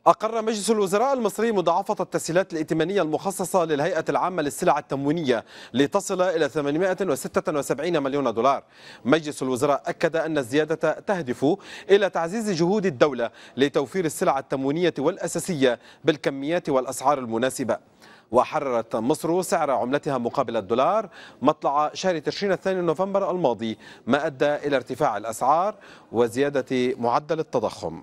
أقر مجلس الوزراء المصري مضاعفة التسهيلات الائتمانية المخصصة للهيئة العامة للسلع التموينية لتصل إلى 876 مليون دولار مجلس الوزراء أكد أن الزيادة تهدف إلى تعزيز جهود الدولة لتوفير السلع التموينية والأساسية بالكميات والأسعار المناسبة وحررت مصر سعر عملتها مقابل الدولار مطلع شهر تشرين الثاني نوفمبر الماضي ما أدى إلى ارتفاع الأسعار وزيادة معدل التضخم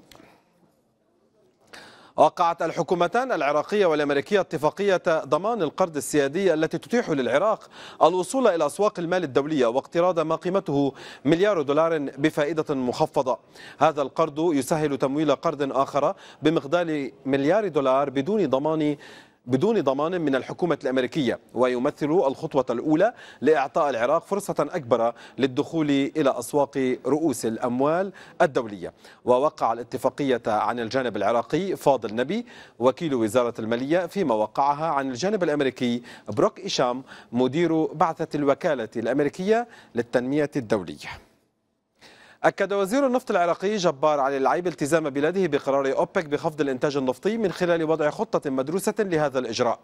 وقعت الحكومتان العراقية والأمريكية اتفاقية ضمان القرض السيادي التي تتيح للعراق الوصول إلى أسواق المال الدولية واقتراض ما قيمته مليار دولار بفائدة مخفضة هذا القرض يسهل تمويل قرض آخر بمقدار مليار دولار بدون ضمان بدون ضمان من الحكومة الأمريكية ويمثل الخطوة الأولى لإعطاء العراق فرصة أكبر للدخول إلى أسواق رؤوس الأموال الدولية ووقع الاتفاقية عن الجانب العراقي فاضل نبي وكيل وزارة المالية فيما وقعها عن الجانب الأمريكي بروك إشام مدير بعثة الوكالة الأمريكية للتنمية الدولية أكد وزير النفط العراقي جبار علي العيب التزام بلاده بقرار أوبك بخفض الإنتاج النفطي من خلال وضع خطة مدروسة لهذا الإجراء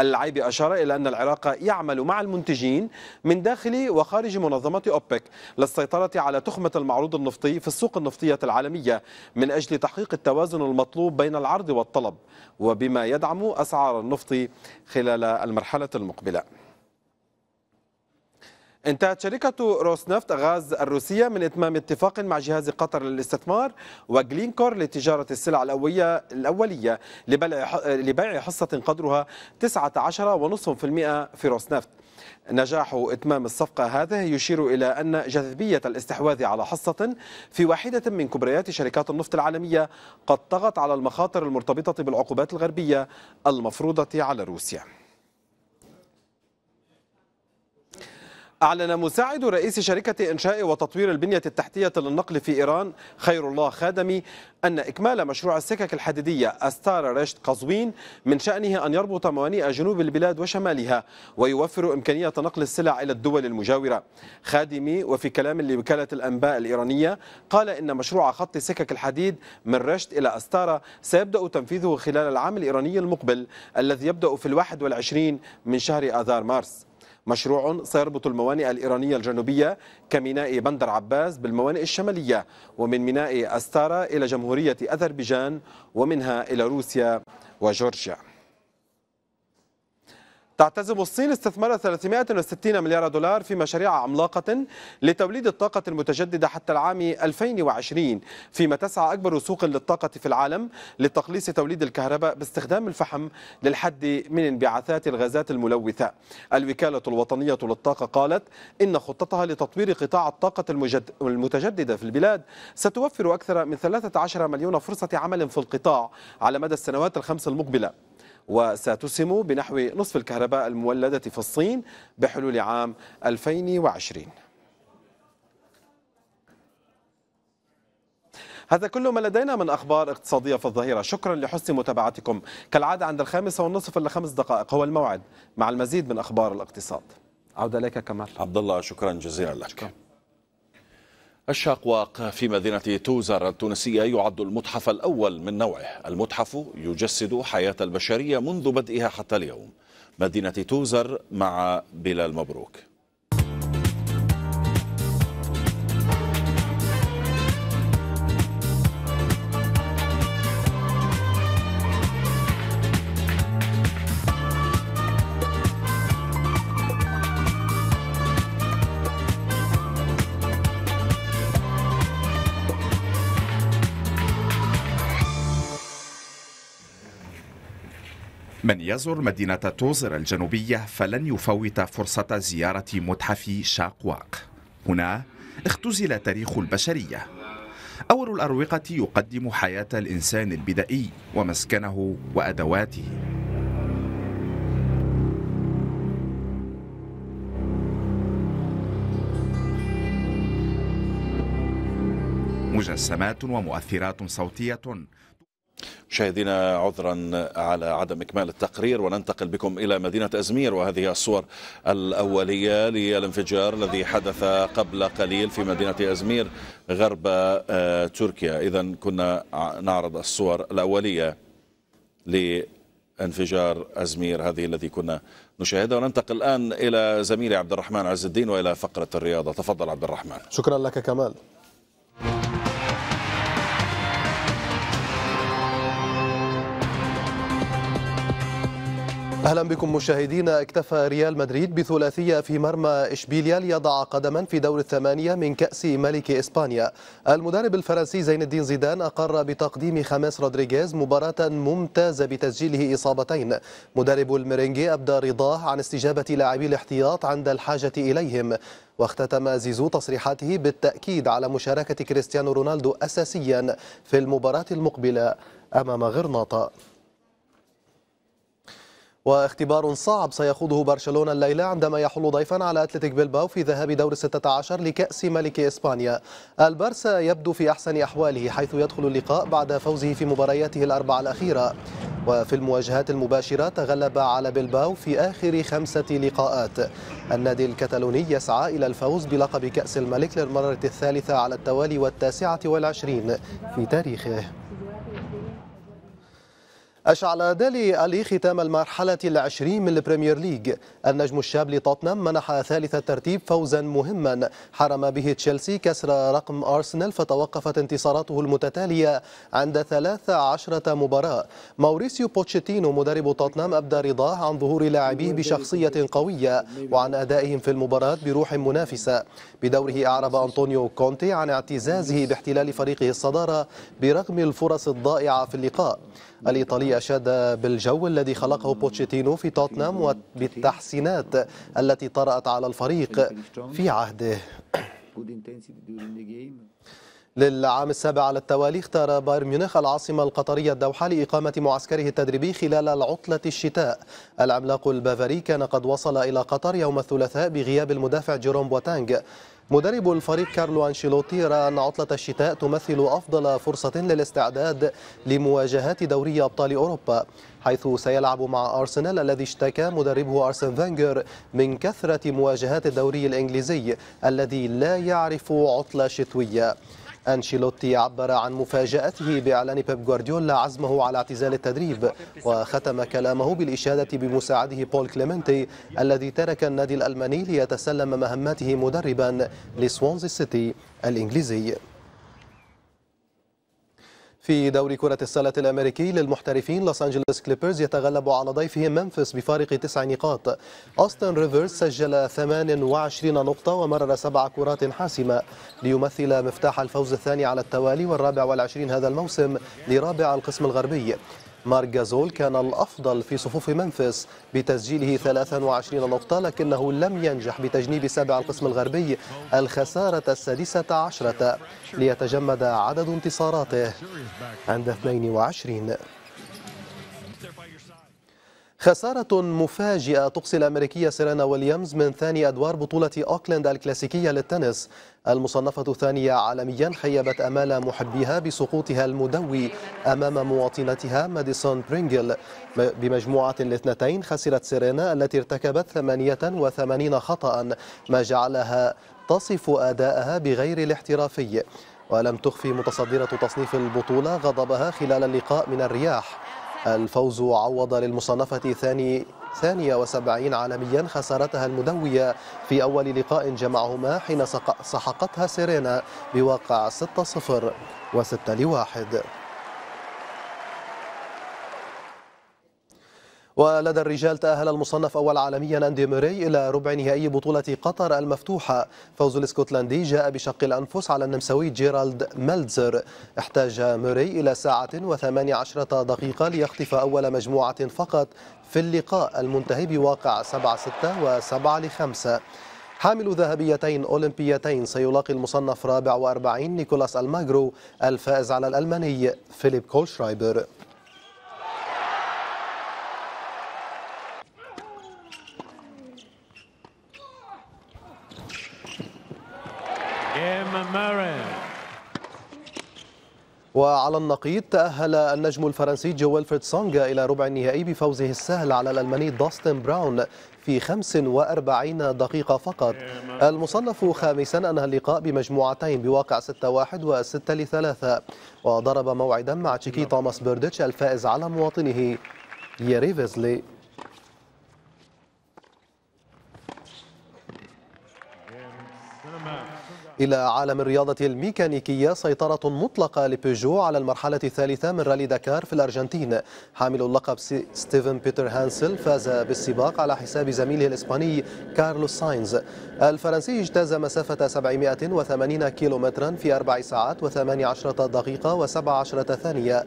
العيب أشار إلى أن العراق يعمل مع المنتجين من داخل وخارج منظمة أوبك للسيطرة على تخمة المعروض النفطي في السوق النفطية العالمية من أجل تحقيق التوازن المطلوب بين العرض والطلب وبما يدعم أسعار النفط خلال المرحلة المقبلة انتهت شركة روسنفت غاز الروسية من إتمام اتفاق مع جهاز قطر للاستثمار وجلينكور لتجارة السلع الأولية الأولية لبيع حصة قدرها 19.5% في روسنفت نجاح إتمام الصفقة هذه يشير إلى أن جاذبية الاستحواذ على حصة في واحدة من كبريات شركات النفط العالمية قد طغت على المخاطر المرتبطة بالعقوبات الغربية المفروضة على روسيا أعلن مساعد رئيس شركة إنشاء وتطوير البنية التحتية للنقل في إيران خير الله خادمي أن إكمال مشروع السكك الحديدية أستار رشت قزوين من شأنه أن يربط موانئ جنوب البلاد وشمالها ويوفر إمكانية نقل السلع إلى الدول المجاورة خادمي وفي كلام لوكالة الأنباء الإيرانية قال إن مشروع خط سكك الحديد من رشت إلى أستارا سيبدأ تنفيذه خلال العام الإيراني المقبل الذي يبدأ في الواحد والعشرين من شهر آذار مارس مشروع سيربط الموانئ الإيرانية الجنوبية كميناء بندر عباس بالموانئ الشمالية ومن ميناء أستارا إلى جمهورية أذربيجان ومنها إلى روسيا وجورجيا تعتزم الصين استثمار 360 مليار دولار في مشاريع عملاقة لتوليد الطاقة المتجددة حتى العام 2020 فيما تسعى أكبر سوق للطاقة في العالم لتقليص توليد الكهرباء باستخدام الفحم للحد من انبعاثات الغازات الملوثة الوكالة الوطنية للطاقة قالت إن خطتها لتطوير قطاع الطاقة المتجددة في البلاد ستوفر أكثر من 13 مليون فرصة عمل في القطاع على مدى السنوات الخمس المقبلة وستسهم بنحو نصف الكهرباء المولدة في الصين بحلول عام 2020 هذا كل ما لدينا من أخبار اقتصادية في الظهيرة شكرا لحسن متابعتكم كالعادة عند الخامسة والنصف إلى خمس دقائق هو الموعد مع المزيد من أخبار الاقتصاد عودة إليك كمال عبد الله شكرا جزيلا لك شكرا. الشاقواق في مدينة توزر التونسية يعد المتحف الأول من نوعه المتحف يجسد حياة البشرية منذ بدئها حتى اليوم مدينة توزر مع بلال مبروك من يزور مدينة توزر الجنوبية فلن يفوت فرصة زيارة متحف شاقواق هنا اختزل تاريخ البشرية أول الأروقة يقدم حياة الإنسان البدائي ومسكنه وأدواته مجسمات ومؤثرات صوتية مشاهدينا عذرا على عدم اكمال التقرير وننتقل بكم الى مدينه ازمير وهذه الصور الاوليه للانفجار الذي حدث قبل قليل في مدينه ازمير غرب آه، تركيا اذا كنا نعرض الصور الاوليه لانفجار ازمير هذه الذي كنا نشاهدها وننتقل الان الى زميلي عبد الرحمن عز الدين والى فقره الرياضه تفضل عبد الرحمن شكرا لك كمال اهلا بكم مشاهدينا اكتفى ريال مدريد بثلاثيه في مرمى اشبيليا ليضع قدما في دور الثمانيه من كاس ملك اسبانيا. المدرب الفرنسي زين الدين زيدان اقر بتقديم خماس رودريغيز مباراه ممتازه بتسجيله اصابتين. مدرب الميرينجي ابدى رضاه عن استجابه لاعبي الاحتياط عند الحاجه اليهم. واختتم زيزو تصريحاته بالتاكيد على مشاركه كريستيانو رونالدو اساسيا في المباراه المقبله امام غرناطه. واختبار صعب سيخوضه برشلونة الليلة عندما يحل ضيفا على أتلتيك بيلباو في ذهاب دور 16 لكأس ملك إسبانيا البارسا يبدو في أحسن أحواله حيث يدخل اللقاء بعد فوزه في مبارياته الأربعة الأخيرة وفي المواجهات المباشرة تغلب على بيلباو في آخر خمسة لقاءات النادي الكتالوني يسعى إلى الفوز بلقب كأس الملك للمرة الثالثة على التوالي والتاسعة والعشرين في تاريخه أشعل دالي ألي ختام المرحلة العشرين من البريمير ليج النجم الشاب لتوتنهام منح ثالث الترتيب فوزا مهما حرم به تشيلسي كسر رقم أرسنال فتوقفت انتصاراته المتتالية عند 13 مباراة موريسيو بوتشيتينو مدرب توتنهام أبدى رضاه عن ظهور لاعبيه بشخصية قوية وعن أدائهم في المباراة بروح منافسة بدوره أعرب أنطونيو كونتي عن اعتزازه باحتلال فريقه الصدارة برغم الفرص الضائعة في اللقاء الإيطالي أشاد بالجو الذي خلقه بوتشيتينو في توتنهام وبالتحسينات التي طرأت على الفريق في عهده للعام السابع على التوالي اختار بايرن ميونخ العاصمة القطرية الدوحة لإقامة معسكره التدريبي خلال العطلة الشتاء العملاق البافاري كان قد وصل إلى قطر يوم الثلاثاء بغياب المدافع جيروم بوتانج مدرب الفريق كارلو أنشيلوتي رأى أن عطلة الشتاء تمثل أفضل فرصة للاستعداد لمواجهات دوري أبطال أوروبا حيث سيلعب مع أرسنال الذي اشتكى مدربه أرسن فانجر من كثرة مواجهات الدوري الإنجليزي الذي لا يعرف عطلة شتوية أنشيلوتي عبر عن مفاجأته بإعلان بيب غوارديولا عزمه على اعتزال التدريب وختم كلامه بالإشادة بمساعده بول كليمنتي الذي ترك النادي الألماني ليتسلم مهماته مدربا لسوانزي سيتي الإنجليزي في دوري كرة السلة الأمريكي للمحترفين لوس أنجلوس كليبرز يتغلب على ضيفه منفس بفارق تسع نقاط أوستن ريفرز سجل 28 نقطة ومرر سبع كرات حاسمة ليمثل مفتاح الفوز الثاني على التوالي والرابع والعشرين هذا الموسم لرابع القسم الغربي جازول كان الأفضل في صفوف منفس بتسجيله 23 نقطة لكنه لم ينجح بتجنيب سابع القسم الغربي الخسارة السادسة عشرة ليتجمد عدد انتصاراته عند 22 خسارة مفاجئة تقصي الأمريكية سيرينا ويليامز من ثاني أدوار بطولة أوكلاند الكلاسيكية للتنس المصنفة الثانية عالميا خيبت أمال محبيها بسقوطها المدوي أمام مواطنتها ماديسون برينجل بمجموعة الاثنتين خسرت سيرينا التي ارتكبت 88 خطأ ما جعلها تصف أداءها بغير الاحترافي ولم تخفي متصدرة تصنيف البطولة غضبها خلال اللقاء من الرياح الفوز عوض للمصنفة ثاني ثانية وسبعين عالميا خسارتها المدوية في أول لقاء جمعهما حين سحقتها سيرينا بواقع 6-0 و6-1 ولدى الرجال تأهل المصنف أول عالميا أندي موري إلى ربع نهائي بطولة قطر المفتوحة فوز الاسكتلندي جاء بشق الأنفس على النمساوي جيرالد ملزر احتاج موري إلى ساعة وثماني عشرة دقيقة ليخطف أول مجموعة فقط في اللقاء المنتهي بواقع 7-6 و7-5 حامل ذهبيتين أولمبيتين سيلاقي المصنف رابع وأربعين نيكولاس الماجرو الفائز على الألماني فيليب كولشرايبر على النقيض تأهل النجم الفرنسي جويلفريد سونغ إلى ربع النهائي بفوزه السهل على الألماني داستن براون في 45 دقيقة فقط المصنف خامسا أنهى اللقاء بمجموعتين بواقع 6-1 و6-3 وضرب موعدا مع تشيكي نعم. توماس بيرديتش الفائز على مواطنه ياري فيزلي إلى عالم الرياضة الميكانيكية سيطرة مطلقة لبيجو على المرحلة الثالثة من رالي داكار في الأرجنتين حامل اللقب ستيفن بيتر هانسل فاز بالسباق على حساب زميله الإسباني كارلوس ساينز الفرنسي اجتاز مسافة 780 كيلومترا في أربع ساعات و18 دقيقة و17 ثانية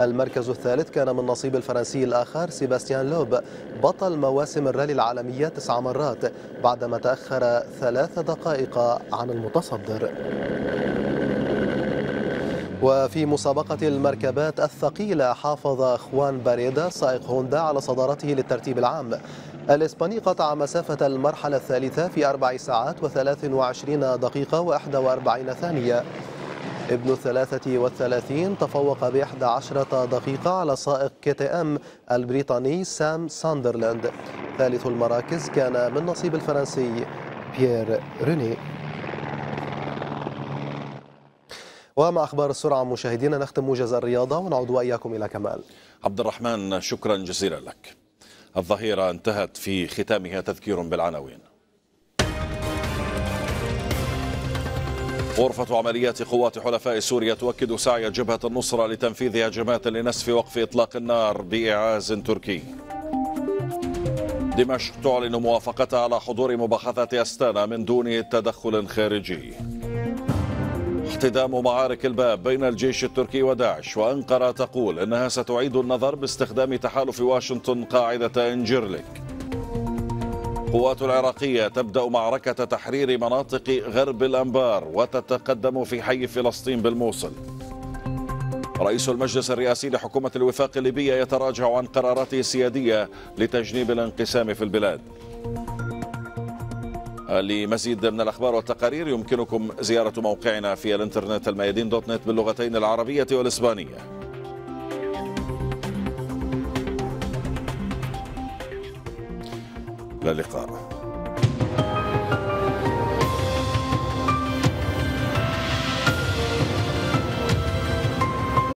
المركز الثالث كان من نصيب الفرنسي الآخر سيباستيان لوب بطل مواسم الرالي العالمية تسع مرات بعدما تأخر ثلاث دقائق عن المتصدر وفي مسابقة المركبات الثقيلة حافظ خوان باريدا سائق هوندا على صدارته للترتيب العام الإسباني قطع مسافة المرحلة الثالثة في أربع ساعات و23 دقيقة و41 ثانية ابن الثلاثة والثلاثين تفوق ب عشرة دقيقة على سائق كي تي ام البريطاني سام ساندرلاند ثالث المراكز كان من نصيب الفرنسي بيير ريني ومع أخبار السرعة مشاهدينا نختم موجز الرياضة ونعود وإياكم إلى كمال عبد الرحمن شكرا جزيلا لك الظهيرة انتهت في ختامها تذكير بالعناوين غرفة عمليات قوات حلفاء سوريا تؤكد سعي جبهة النصرة لتنفيذ هجمات لنسف وقف إطلاق النار بإعاز تركي دمشق تعلن موافقتها على حضور مباحثات أستانا من دون تدخل خارجي احتدام معارك الباب بين الجيش التركي وداعش وأنقرة تقول أنها ستعيد النظر باستخدام تحالف واشنطن قاعدة إنجرلك قوات العراقية تبدأ معركة تحرير مناطق غرب الأنبار وتتقدم في حي فلسطين بالموصل رئيس المجلس الرئاسي لحكومة الوفاق الليبية يتراجع عن قراراته السيادية لتجنيب الانقسام في البلاد لمزيد من الأخبار والتقارير يمكنكم زيارة موقعنا في الانترنت الميادين دوت نت باللغتين العربية والإسبانية إلى اللقاء